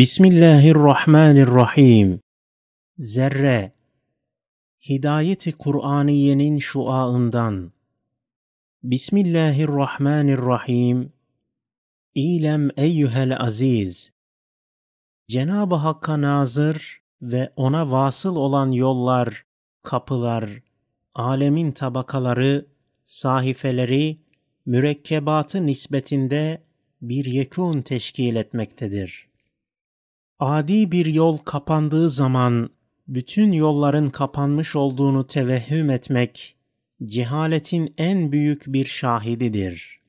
Bismillahirrahmanirrahim. Zerre, hidayeti Kur'aniyenin şuağından. Bismillahirrahmanirrahim. İlem eyyühel aziz. Cenab-ı Hakk'a nazır ve ona vasıl olan yollar, kapılar, alemin tabakaları, sahifeleri, mürekkebatı nispetinde bir yekun teşkil etmektedir.'' adi bir yol kapandığı zaman bütün yolların kapanmış olduğunu tevehhüm etmek cehaletin en büyük bir şahididir.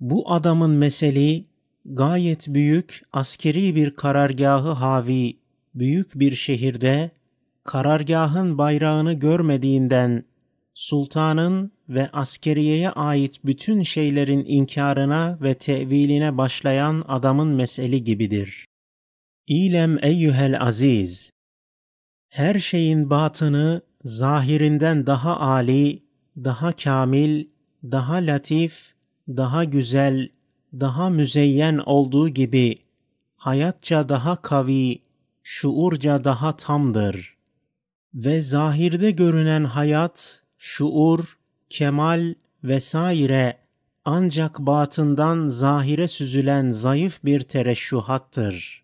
Bu adamın meseli gayet büyük askeri bir karargahı havi büyük bir şehirde karargahın bayrağını görmediğinden sultanın ve askeriyeye ait bütün şeylerin inkarına ve teviline başlayan adamın meseli gibidir. İlem eyyühel aziz, her şeyin batını zahirinden daha âli, daha kamil, daha latif, daha güzel, daha müzeyyen olduğu gibi, hayatça daha kavi, şuurca daha tamdır. Ve zahirde görünen hayat, şuur, kemal vesaire ancak batından zahire süzülen zayıf bir tereşşuhattır.''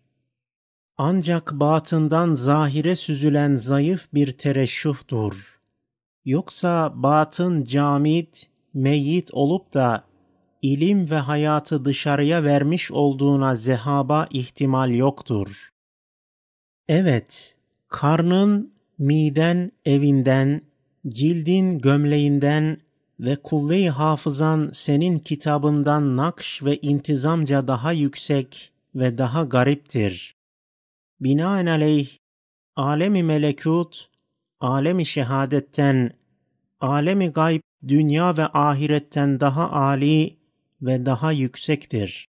ancak batından zahire süzülen zayıf bir tereşuhtur. Yoksa batın camit, meyit olup da ilim ve hayatı dışarıya vermiş olduğuna zehaba ihtimal yoktur. Evet, karnın, miden, evinden, cildin, gömleğinden ve kuvve-i hafızan senin kitabından nakş ve intizamca daha yüksek ve daha gariptir binaenaleyh alemi melekut, alemi şehadetten, alemi gayb dünya ve ahiretten daha âli ve daha yüksektir.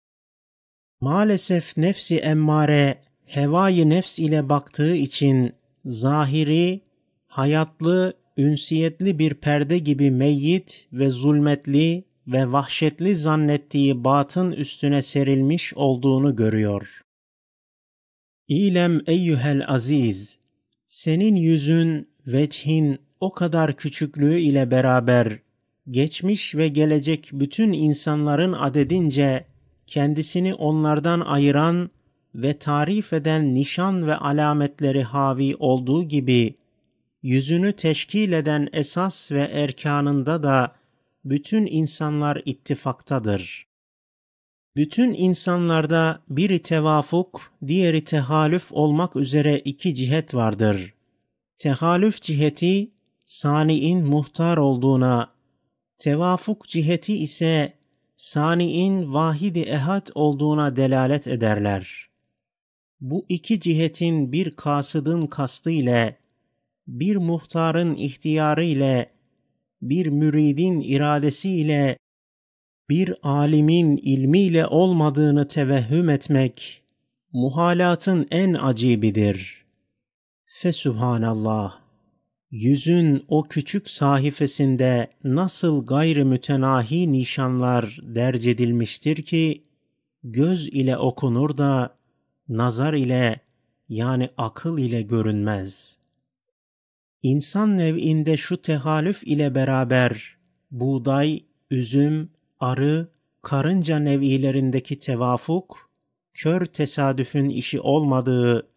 Maalesef nefsi emmare, hevayı nefs ile baktığı için zahiri, hayatlı, ünsiyetli bir perde gibi meyyit ve zulmetli ve vahşetli zannettiği batın üstüne serilmiş olduğunu görüyor. İlem eyyühel aziz, senin yüzün, veçhin o kadar küçüklüğü ile beraber geçmiş ve gelecek bütün insanların adedince kendisini onlardan ayıran ve tarif eden nişan ve alametleri havi olduğu gibi yüzünü teşkil eden esas ve erkanında da bütün insanlar ittifaktadır. Bütün insanlarda biri tevafuk, diğeri tehalüf olmak üzere iki cihet vardır. Tehalüf ciheti saniin muhtar olduğuna, tevafuk ciheti ise saniin vahidi ehad olduğuna delalet ederler. Bu iki cihetin bir kasıdın kastı ile, bir muhtarın ihtiyarı ile, bir müridin iradesi ile bir alimin ilmiyle olmadığını tevehhüm etmek muhalatın en acibidir. Fesubhanallah. Yüzün o küçük sahifesinde nasıl gayrı mütenahi nişanlar derc edilmiştir ki göz ile okunur da nazar ile yani akıl ile görünmez. İnsan nev'inde şu tehalüf ile beraber buğday, üzüm, arı, karınca nev'ilerindeki tevafuk, kör tesadüfün işi olmadığı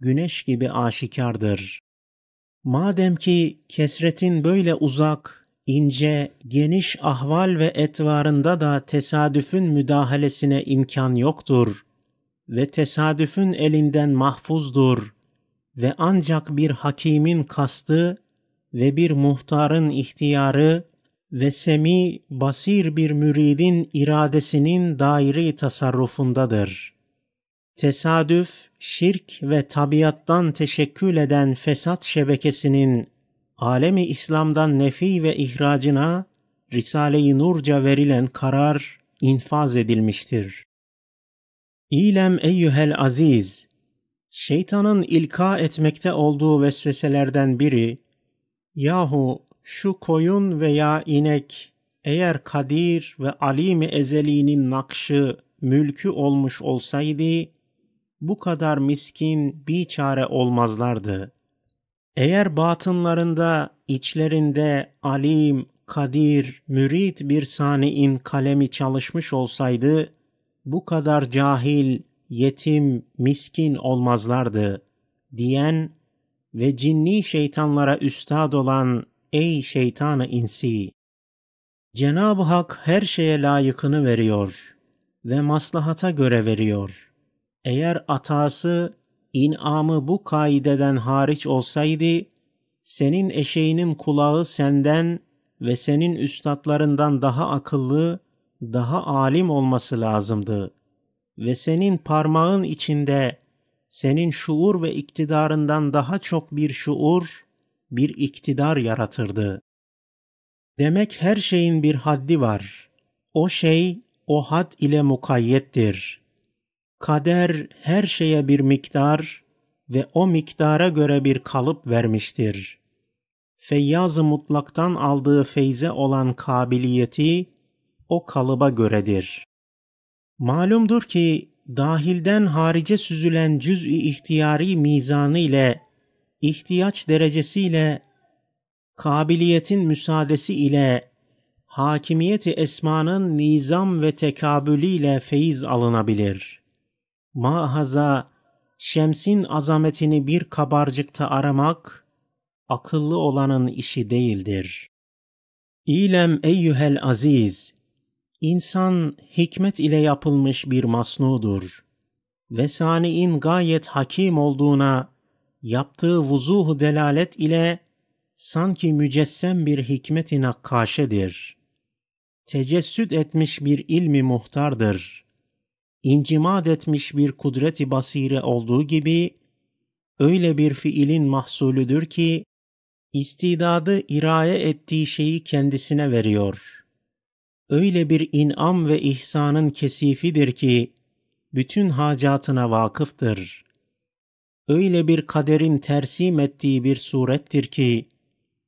güneş gibi aşikardır. Madem ki kesretin böyle uzak, ince, geniş ahval ve etvarında da tesadüfün müdahalesine imkan yoktur ve tesadüfün elinden mahfuzdur ve ancak bir hakimin kastı ve bir muhtarın ihtiyarı ve semi basir bir müridin iradesinin daire tasarrufundadır. Tesadüf, şirk ve tabiattan teşekkül eden fesat şebekesinin alemi İslam'dan nefi ve ihracına Risale-i Nur'ca verilen karar infaz edilmiştir. İlem eyyühel aziz, şeytanın ilka etmekte olduğu vesveselerden biri, yahu şu koyun veya inek eğer Kadir ve Alim-i Ezeli'nin nakşı, mülkü olmuş olsaydı, bu kadar miskin bir çare olmazlardı. Eğer batınlarında, içlerinde alim, kadir, mürit bir saniin kalemi çalışmış olsaydı, bu kadar cahil, yetim, miskin olmazlardı, diyen ve cinni şeytanlara üstad olan Ey şeytanı insi! Cenab-ı Hak her şeye layıkını veriyor ve maslahata göre veriyor. Eğer atası, inamı bu kaideden hariç olsaydı, senin eşeğinin kulağı senden ve senin üstadlarından daha akıllı, daha alim olması lazımdı. Ve senin parmağın içinde, senin şuur ve iktidarından daha çok bir şuur, bir iktidar yaratırdı. Demek her şeyin bir haddi var. O şey o had ile mukayyettir. Kader her şeye bir miktar ve o miktara göre bir kalıp vermiştir. Feyyaz-ı mutlaktan aldığı feyze olan kabiliyeti o kalıba göredir. Malumdur ki dahilden harice süzülen cüz-i ihtiyari mizanı ile ihtiyaç derecesiyle kabiliyetin müsaadesi ile hakimiyeti esmanın nizam ve tekabülüyle feyiz alınabilir. Mahaza şemsin azametini bir kabarcıkta aramak akıllı olanın işi değildir. İlem eyyühel aziz insan hikmet ile yapılmış bir masnudur. Ve sani'in gayet hakim olduğuna yaptığı vuzuhu delalet ile sanki mücessem bir hikmet-i nakkaşedir. Tecessüd etmiş bir ilmi muhtardır. İncimad etmiş bir kudreti basire olduğu gibi, öyle bir fiilin mahsulüdür ki, istidadı iraye ettiği şeyi kendisine veriyor. Öyle bir inam ve ihsanın kesifidir ki, bütün hacatına vakıftır öyle bir kaderin tersim ettiği bir surettir ki,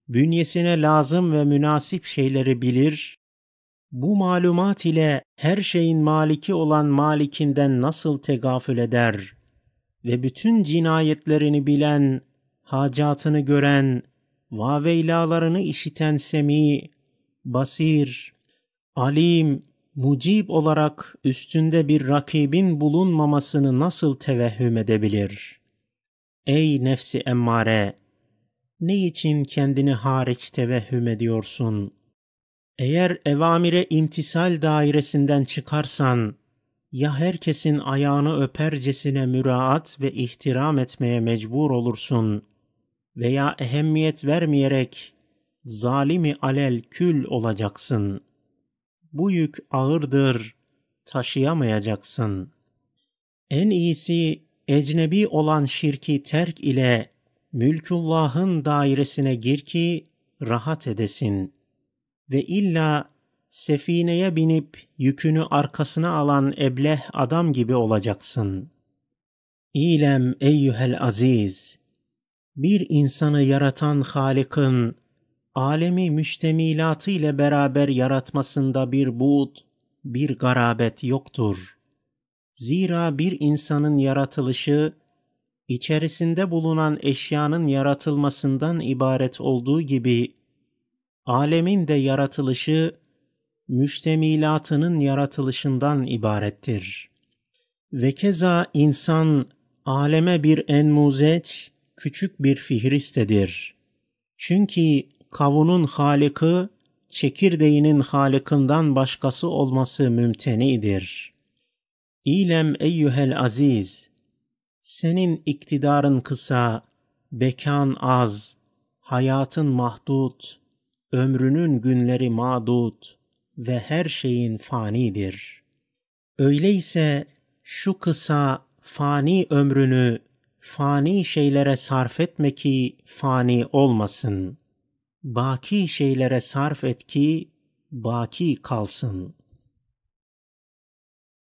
bünyesine lazım ve münasip şeyleri bilir, bu malumat ile her şeyin maliki olan malikinden nasıl tegafül eder ve bütün cinayetlerini bilen, hacatını gören, vaveylalarını işiten semi, basir, alim, mucib olarak üstünde bir rakibin bulunmamasını nasıl tevehhüm edebilir?'' Ey nefsi emmare! Ne için kendini hariç tevehhüm ediyorsun? Eğer evamire imtisal dairesinden çıkarsan, ya herkesin ayağını öpercesine müraat ve ihtiram etmeye mecbur olursun veya ehemmiyet vermeyerek zalimi alel kül olacaksın. Bu yük ağırdır, taşıyamayacaksın. En iyisi ecnebi olan şirki terk ile mülkullahın dairesine gir ki rahat edesin. Ve illa sefineye binip yükünü arkasına alan ebleh adam gibi olacaksın. İlem eyyühel aziz! Bir insanı yaratan Halık'ın, alemi müştemilatı ile beraber yaratmasında bir buğd, bir garabet yoktur.'' Zira bir insanın yaratılışı içerisinde bulunan eşyanın yaratılmasından ibaret olduğu gibi alemin de yaratılışı müştemilatının yaratılışından ibarettir. Ve keza insan aleme bir enmuzeç, küçük bir fihristedir. Çünkü kavunun halikı, çekirdeğinin halikından başkası olması mümtenidir.'' İlem eyyuhel aziz, senin iktidarın kısa, bekan az, hayatın mahdut, ömrünün günleri madut ve her şeyin fanidir. Öyleyse şu kısa fani ömrünü fani şeylere sarf etme ki fani olmasın. Baki şeylere sarf et ki baki kalsın.''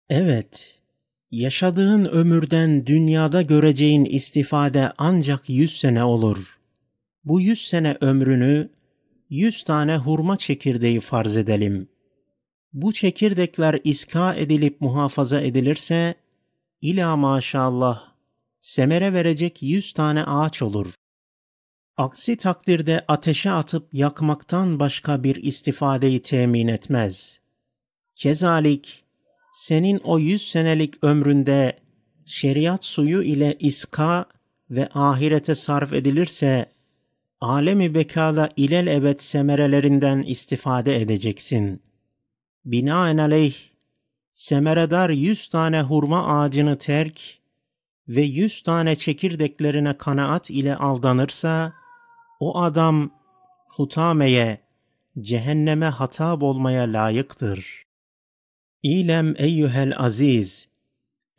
Evet, yaşadığın ömürden dünyada göreceğin istifade ancak yüz sene olur. Bu yüz sene ömrünü yüz tane hurma çekirdeği farz edelim. Bu çekirdekler iska edilip muhafaza edilirse, ila maşallah, semere verecek yüz tane ağaç olur. Aksi takdirde ateşe atıp yakmaktan başka bir istifadeyi temin etmez. Kezalik, senin o yüz senelik ömründe şeriat suyu ile iska ve ahirete sarf edilirse, alemi bekala ilel ebed semerelerinden istifade edeceksin. Binaenaleyh, semeredar yüz tane hurma ağacını terk ve yüz tane çekirdeklerine kanaat ile aldanırsa, o adam hutameye, cehenneme hatab olmaya layıktır. İlem eyyühel aziz,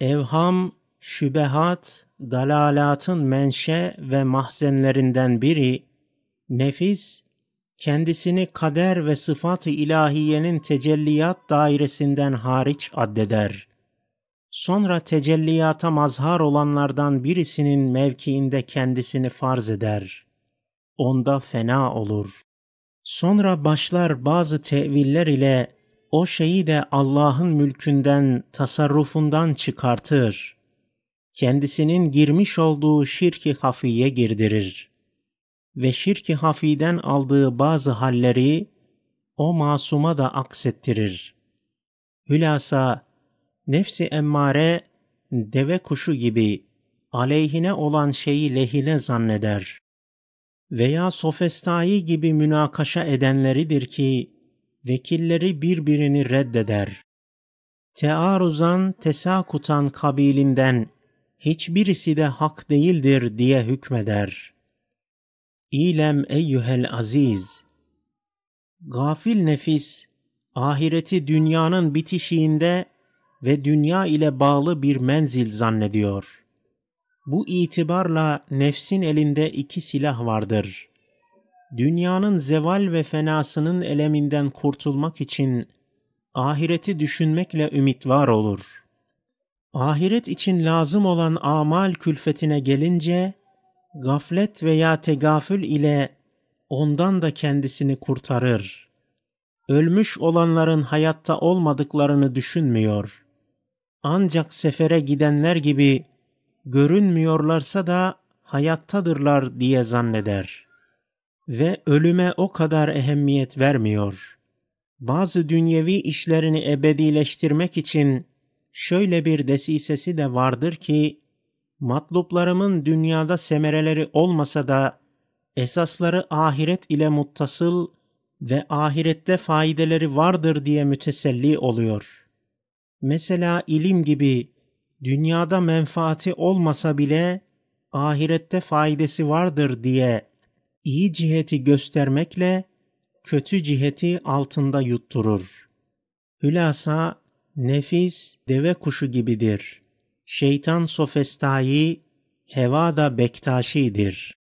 evham, şübehat, dalalatın menşe ve mahzenlerinden biri, nefis, kendisini kader ve sıfat-ı ilahiyenin tecelliyat dairesinden hariç addeder. Sonra tecelliyata mazhar olanlardan birisinin mevkiinde kendisini farz eder. Onda fena olur. Sonra başlar bazı teviller ile o şeyi de Allah'ın mülkünden, tasarrufundan çıkartır. Kendisinin girmiş olduğu şirki hafiye girdirir. Ve şirki hafiden aldığı bazı halleri o masuma da aksettirir. Hülasa, nefsi emmare, deve kuşu gibi aleyhine olan şeyi lehine zanneder. Veya sofestayi gibi münakaşa edenleridir ki, vekilleri birbirini reddeder. Tearuzan, tesakutan kabilinden hiçbirisi de hak değildir diye hükmeder. İlem eyyühel aziz! Gafil nefis, ahireti dünyanın bitişiğinde ve dünya ile bağlı bir menzil zannediyor. Bu itibarla nefsin elinde iki silah vardır dünyanın zeval ve fenasının eleminden kurtulmak için ahireti düşünmekle ümit var olur. Ahiret için lazım olan amal külfetine gelince gaflet veya tegafül ile ondan da kendisini kurtarır. Ölmüş olanların hayatta olmadıklarını düşünmüyor. Ancak sefere gidenler gibi görünmüyorlarsa da hayattadırlar diye zanneder.'' ve ölüme o kadar ehemmiyet vermiyor. Bazı dünyevi işlerini ebedileştirmek için şöyle bir desisesi de vardır ki, matluplarımın dünyada semereleri olmasa da esasları ahiret ile muttasıl ve ahirette faydeleri vardır diye müteselli oluyor. Mesela ilim gibi dünyada menfaati olmasa bile ahirette faydası vardır diye iyi ciheti göstermekle kötü ciheti altında yutturur. Hülasa nefis deve kuşu gibidir. Şeytan sofestayı, heva da bektaşidir.